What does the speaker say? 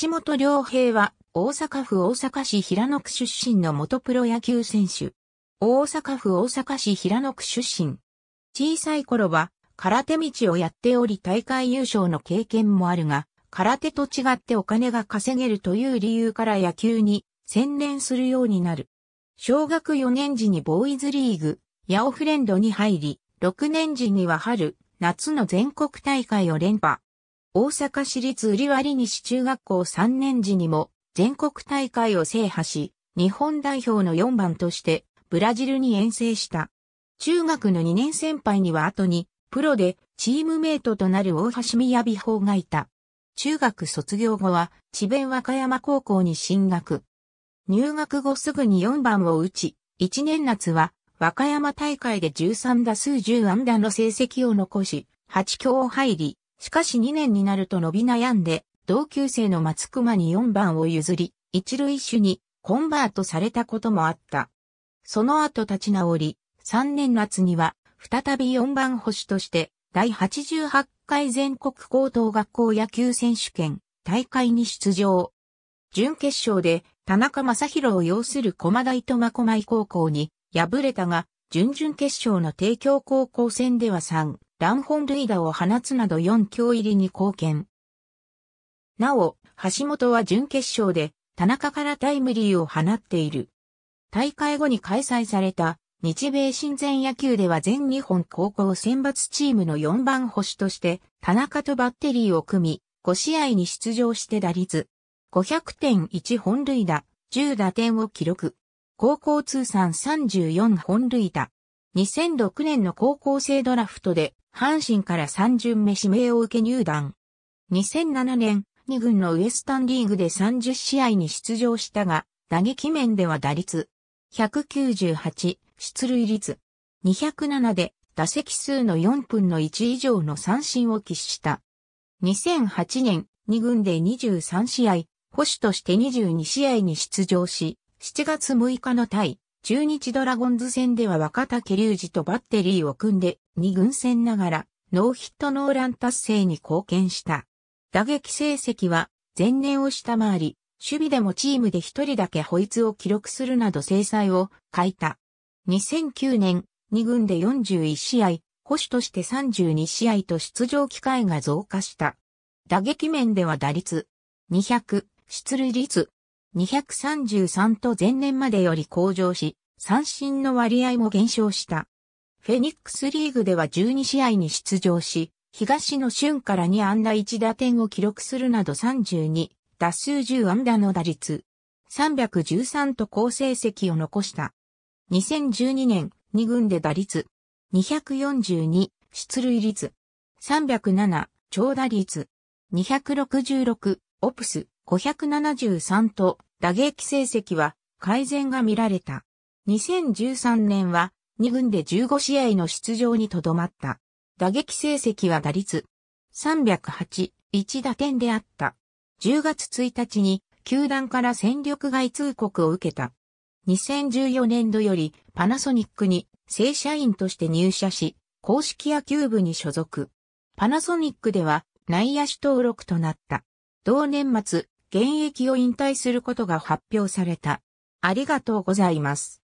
橋本良平は大阪府大阪市平野区出身の元プロ野球選手。大阪府大阪市平野区出身。小さい頃は空手道をやっており大会優勝の経験もあるが、空手と違ってお金が稼げるという理由から野球に専念するようになる。小学4年時にボーイズリーグ、ヤオフレンドに入り、6年時には春、夏の全国大会を連覇。大阪市立瓜割西中学校3年時にも全国大会を制覇し、日本代表の4番としてブラジルに遠征した。中学の2年先輩には後に、プロでチームメイトとなる大橋宮美法がいた。中学卒業後は、智弁和歌山高校に進学。入学後すぐに4番を打ち、1年夏は、和歌山大会で13打数10安打の成績を残し、8強を入り、しかし2年になると伸び悩んで、同級生の松熊に4番を譲り、一塁手にコンバートされたこともあった。その後立ち直り、3年夏には再び4番保守として第88回全国高等学校野球選手権大会に出場。準決勝で田中正宏を擁する駒大真駒井高校に敗れたが、準々決勝の帝京高校戦では3乱本塁打を放つなど4強入りに貢献。なお、橋本は準決勝で田中からタイムリーを放っている。大会後に開催された日米親善野球では全日本高校選抜チームの4番星として田中とバッテリーを組み5試合に出場して打率500.1本塁打10打点を記録。高校通算34本塁打2006年の高校生ドラフトで、阪神から3巡目指名を受け入団。2007年、2軍のウエスタンリーグで30試合に出場したが、打撃面では打率198、出塁率207で打席数の4分の1以上の三振を喫した。2008年、2軍で23試合、保守として22試合に出場し、7月6日の対中日ドラゴンズ戦では若竹隆二とバッテリーを組んで2軍戦ながらノーヒットノーラン達成に貢献した。打撃成績は前年を下回り、守備でもチームで一人だけ保イを記録するなど制裁を書いた。2009年、2軍で41試合、保守として32試合と出場機会が増加した。打撃面では打率200、出塁率233と前年までより向上し、三振の割合も減少した。フェニックスリーグでは12試合に出場し、東の春から2安打1打点を記録するなど32、打数10安打の打率、313と好成績を残した。2012年、2軍で打率、242、出塁率、307、長打率、266、オプス、573と、打撃成績は改善が見られた。2013年は2軍で15試合の出場にとどまった。打撃成績は打率308、1打点であった。10月1日に球団から戦力外通告を受けた。2014年度よりパナソニックに正社員として入社し、公式野球部に所属。パナソニックでは内野手登録となった。同年末、現役を引退することが発表された。ありがとうございます。